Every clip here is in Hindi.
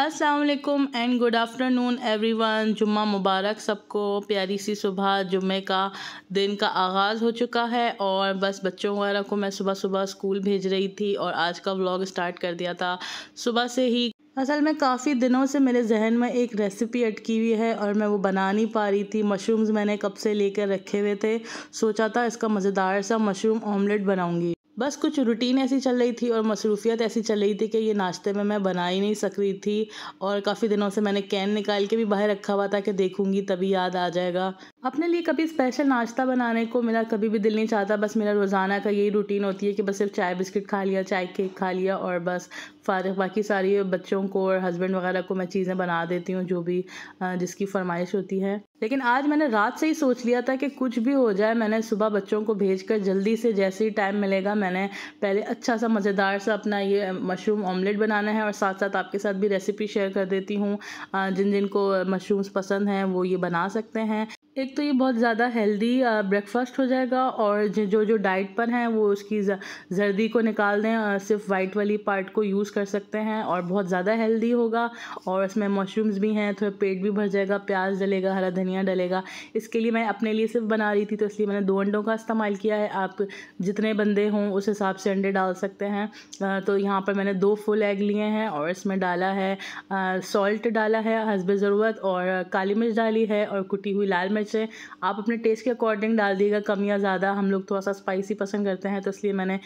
असलकुम एंड गुड आफ्टरनून एवरीवन जुम्मा मुबारक सबको प्यारी सी सुबह जुम्मे का दिन का आगाज़ हो चुका है और बस बच्चों वगैरह को मैं सुबह सुबह स्कूल भेज रही थी और आज का व्लॉग स्टार्ट कर दिया था सुबह से ही असल में काफ़ी दिनों से मेरे जहन में एक रेसिपी अटकी हुई है और मैं वो बना नहीं पा रही थी मशरूम्स मैंने कब से लेकर रखे हुए थे सोचा था इसका मज़ेदार सा मशरूम ऑमलेट बनाऊँगी बस कुछ रूटीन ऐसी चल रही थी और मसरूफियत ऐसी चल रही थी कि ये नाश्ते में मैं बना ही नहीं सक रही थी और काफ़ी दिनों से मैंने कैन निकाल के भी बाहर रखा हुआ था कि देखूँगी तभी याद आ जाएगा अपने लिए कभी स्पेशल नाश्ता बनाने को मेरा कभी भी दिल नहीं चाहता बस मेरा रोज़ाना का यही रूटीन होती है कि बस सिर्फ चाय बिस्किट खा लिया चाय केक खा लिया और बस फारग बाकी सारी बच्चों को और हस्बैंड वगैरह को मैं चीज़ें बना देती हूँ जो भी जिसकी फरमाइश होती है लेकिन आज मैंने रात से ही सोच लिया था कि कुछ भी हो जाए मैंने सुबह बच्चों को भेज जल्दी से जैसे ही टाइम मिलेगा मैंने पहले अच्छा सा मज़ेदार सा अपना ये मशरूम ऑमलेट बनाना है और साथ साथ आपके साथ भी रेसिपी शेयर कर देती हूँ जिन जिनको मशरूम्स पसंद हैं वो ये बना सकते हैं एक तो ये बहुत ज़्यादा हेल्दी ब्रेकफास्ट हो जाएगा और जो जो डाइट पर हैं वो उसकी जर्दी को निकाल दें सिर्फ वाइट वाली पार्ट को यूज़ कर सकते हैं और बहुत ज़्यादा हेल्दी होगा और इसमें मशरूम्स भी हैं थोड़ा पेट भी भर जाएगा प्याज डलेगा हरा धनिया डलेगा इसके लिए मैं अपने लिए सिर्फ बना रही थी तो इसलिए मैंने दो अंडों का इस्तेमाल किया है आप जितने बंदे हों उस हिसाब से अंडे डाल सकते हैं तो यहाँ पर मैंने दो फुल एग लिए हैं और इसमें डाला है सॉल्ट डाला है हसब ज़रूरत और काली मिर्च डाली है और कुटी हुई लाल मिर्च से आप अपने टेस्ट के अकॉर्डिंग डाल दिएगा कम या ज़्यादा हम लोग थोड़ा सा स्पाइसी पसंद करते हैं तो इसलिए मैंने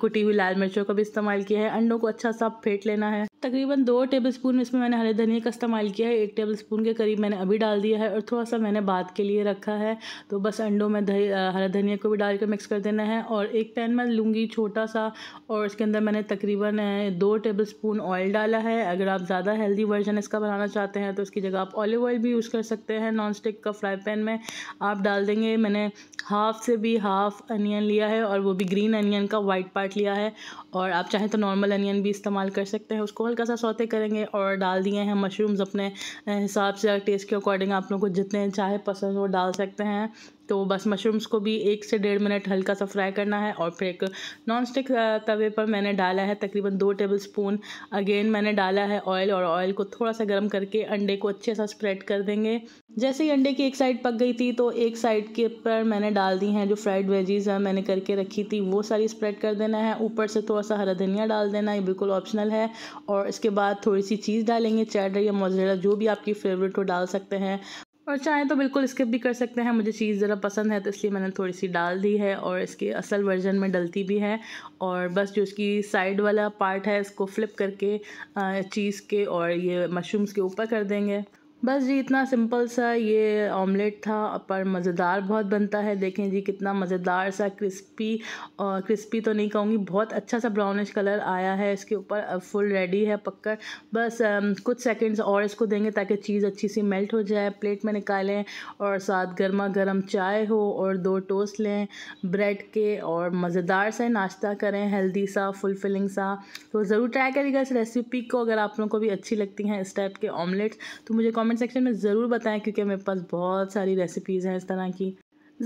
कुटी हुई लाल मिर्चों का भी इस्तेमाल किया है अंडों को अच्छा सा फेंट लेना है तकरीबन दो टेबल स्पून इसमें मैंने हरे धनिया का इस्तेमाल किया है एक टेबल स्पून के करीब मैंने अभी डाल दिया है और थोड़ा सा मैंने बाद के लिए रखा है तो बस अंडों में हरा धनिया को भी डाल के मिक्स कर देना है और एक पैन में लूँगी छोटा सा और इसके अंदर मैंने तकरीबन दो टेबल स्पून ऑयल डाला है अगर आप ज़्यादा हेल्दी वर्जन इसका बनाना चाहते हैं तो इसकी जगह आप ऑलिव ऑयल भी यूज़ कर सकते हैं नॉन स्टिक का फ्राई पैन में आप डाल देंगे मैंने हाफ़ से भी हाफ़ अनियन लिया है और वो भी ग्रीन अनियन का वाइट पार्ट लिया है और आप चाहें तो नॉर्मल अनियन भी इस्तेमाल कर सकते हैं उसको हल्का सा सौते करेंगे और डाल दिए हैं मशरूम्स अपने हिसाब से टेस्ट के अकॉर्डिंग आप लोग को जितने चाहे पसंद वो डाल सकते हैं तो बस मशरूम्स को भी एक से डेढ़ मिनट हल्का सा फ्राई करना है और फिर एक नॉन स्टिक तवे पर मैंने डाला है तकरीबन दो टेबल स्पून अगेन मैंने डाला है ऑयल और ऑयल को थोड़ा सा गर्म करके अंडे को अच्छे सा स्प्रेड कर देंगे जैसे ही अंडे की एक साइड पक गई थी तो एक साइड के ऊपर मैंने डाल दी हैं जो फ्राइड वेजीज़ मैंने करके रखी थी वो सारी स्प्रेड कर देना है ऊपर से थोड़ा सा हरा धनिया डाल देना ये बिल्कुल ऑप्शनल है और इसके बाद थोड़ी सी चीज़ डालेंगे चैडर या मोजरेला जो भी आपकी फेवरेट हो डाल सकते हैं और चाहें तो बिल्कुल स्किप भी कर सकते हैं मुझे चीज़ ज़रा पसंद है तो इसलिए मैंने थोड़ी सी डाल दी है और इसके असल वर्जन में डलती भी है और बस जो इसकी साइड वाला पार्ट है इसको फ्लिप करके चीज़ के और ये मशरूम्स के ऊपर कर देंगे बस जी इतना सिंपल सा ये ऑमलेट था पर मज़ेदार बहुत बनता है देखें जी कितना मज़ेदार सा क्रिस्पी और क्रिस्पी तो नहीं कहूँगी बहुत अच्छा सा ब्राउनिश कलर आया है इसके ऊपर फुल रेडी है पककर बस कुछ सेकंड्स और इसको देंगे ताकि चीज़ अच्छी सी मेल्ट हो जाए प्लेट में निकालें और साथ गर्मा गर्म चाय हो और दो टोस्ट लें ब्रेड के और मज़ेदार से नाश्ता करें हेल्दी सा फुलफिलिंग सा तो ज़रूर ट्राई करिएगा इस रेसिपी को अगर आप लोगों को भी अच्छी लगती हैं इस टाइप के ऑमलेट्स तो मुझे कमेंट सेक्शन में ज़रूर बताएं क्योंकि मेरे पास बहुत सारी रेसिपीज़ हैं इस तरह की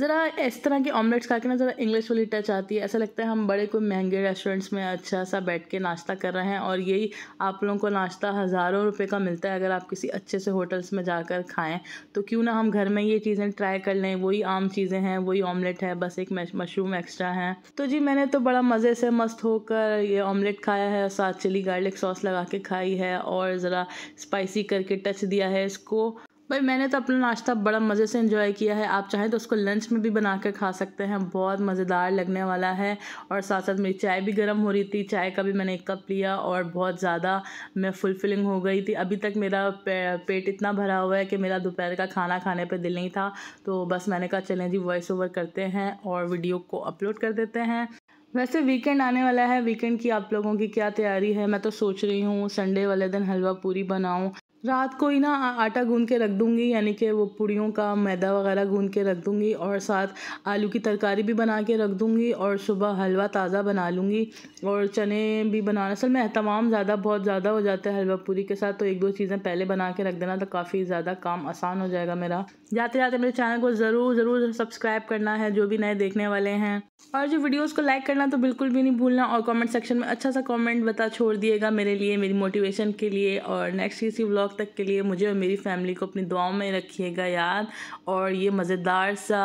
ज़रा इस तरह के ऑमलेट्स खा के ना ज़रा इंग्लिश वाली टच आती है ऐसा लगता है हम बड़े कोई महंगे रेस्टोरेंट्स में अच्छा सा बैठ के नाश्ता कर रहे हैं और यही आप लोगों को नाश्ता हज़ारों रुपए का मिलता है अगर आप किसी अच्छे से होटल्स में जाकर खाएं तो क्यों ना हम घर में ये चीज़ें ट्राई कर लें वही आम चीज़ें हैं वही ऑमलेट है बस एक मशरूम एक्स्ट्रा है तो जी मैंने तो बड़ा मज़े से मस्त होकर ये ऑमलेट खाया है साथ चिली गार्लिक सॉस लगा के खाई है और ज़रा स्पाइसी करके टच दिया है इसको भाई मैंने तो अपना नाश्ता बड़ा मज़े से इन्जॉय किया है आप चाहें तो उसको लंच में भी बना कर खा सकते हैं बहुत मज़ेदार लगने वाला है और साथ साथ मेरी चाय भी गर्म हो रही थी चाय का भी मैंने एक कप लिया और बहुत ज़्यादा मैं फुलफिलिंग हो गई थी अभी तक मेरा पे, पेट इतना भरा हुआ है कि मेरा दोपहर का खाना खाने पर दिल नहीं था तो बस मैंने कहा चलें जी वॉइस ओवर करते हैं और वीडियो को अपलोड कर देते हैं वैसे वीकेंड आने वाला है वीकेंड की आप लोगों की क्या तैयारी है मैं तो सोच रही हूँ संडे वाले दिन हलवा पूरी बनाऊँ रात को ही ना आटा गूंद के रख दूँगी यानी कि वो पूड़ियों का मैदा वगैरह गूंद के रख दूँगी और साथ आलू की तरकारी भी बना के रख दूँगी और सुबह हलवा ताज़ा बना लूँगी और चने भी बनाना असल में अहतमाम ज़्यादा बहुत ज़्यादा हो जाता है हलवा पूरी के साथ तो एक दो चीज़ें पहले बना के रख देना तो काफ़ी ज़्यादा काम आसान हो जाएगा मेरा जाते जाते मेरे चैनल को ज़रूर ज़रूर सब्सक्राइब करना है जो भी नए देखने वाले हैं और जो वीडियोज़ को लाइक करना तो बिल्कुल भी नहीं भूलना और कॉमेंट सेक्शन में अच्छा सा कॉमेंट बता छोड़ दिएगा मेरे लिए मेरी मोटिवेशन के लिए और नेक्स्ट किसी ब्लॉग वक्त तक के लिए मुझे और मेरी फैमिली को अपनी दुआओं में रखिएगा याद और ये मज़ेदार सा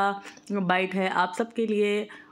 बाइट है आप सबके लिए